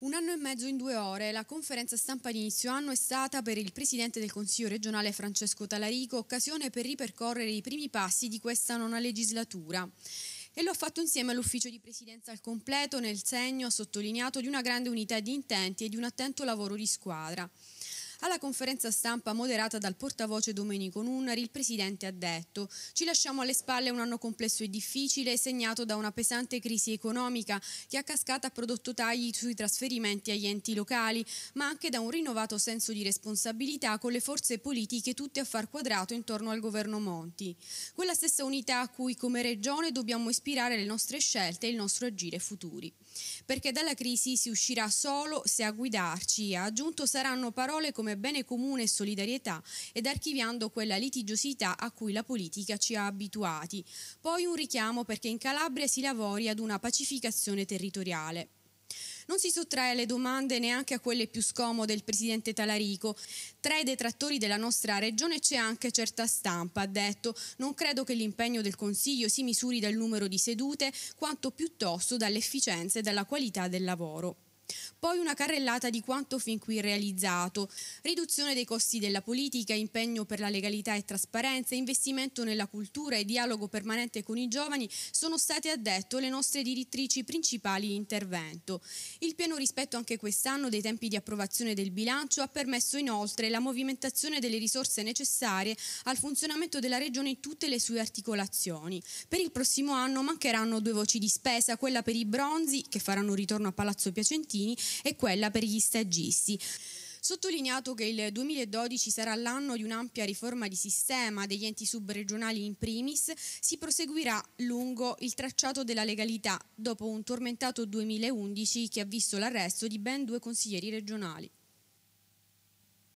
Un anno e mezzo in due ore, la conferenza stampa di inizio anno è stata per il Presidente del Consiglio regionale Francesco Talarico occasione per ripercorrere i primi passi di questa nona legislatura e lo ha fatto insieme all'ufficio di presidenza al completo nel segno sottolineato di una grande unità di intenti e di un attento lavoro di squadra. Alla conferenza stampa moderata dal portavoce Domenico Nunnari, il Presidente ha detto «Ci lasciamo alle spalle un anno complesso e difficile, segnato da una pesante crisi economica che a cascata ha prodotto tagli sui trasferimenti agli enti locali, ma anche da un rinnovato senso di responsabilità con le forze politiche tutte a far quadrato intorno al governo Monti. Quella stessa unità a cui come Regione dobbiamo ispirare le nostre scelte e il nostro agire futuri. Perché dalla crisi si uscirà solo se a guidarci, ha aggiunto, saranno parole come come bene comune e solidarietà ed archiviando quella litigiosità a cui la politica ci ha abituati. Poi un richiamo perché in Calabria si lavori ad una pacificazione territoriale. Non si sottrae alle domande neanche a quelle più scomode il presidente Talarico. Tra i detrattori della nostra regione c'è anche certa stampa. Ha detto: Non credo che l'impegno del Consiglio si misuri dal numero di sedute, quanto piuttosto dall'efficienza e dalla qualità del lavoro. Poi una carrellata di quanto fin qui realizzato, riduzione dei costi della politica, impegno per la legalità e trasparenza, investimento nella cultura e dialogo permanente con i giovani sono state addetto le nostre direttrici principali di intervento. Il pieno rispetto anche quest'anno dei tempi di approvazione del bilancio ha permesso inoltre la movimentazione delle risorse necessarie al funzionamento della Regione in tutte le sue articolazioni. Per il prossimo anno mancheranno due voci di spesa, quella per i bronzi, che faranno ritorno a Palazzo Piacentino, mattini e quella per gli stagisti. Sottolineato che il 2012 sarà l'anno di un'ampia riforma di sistema degli enti subregionali in primis, si proseguirà lungo il tracciato della legalità dopo un tormentato 2011 che ha visto l'arresto di ben due consiglieri regionali.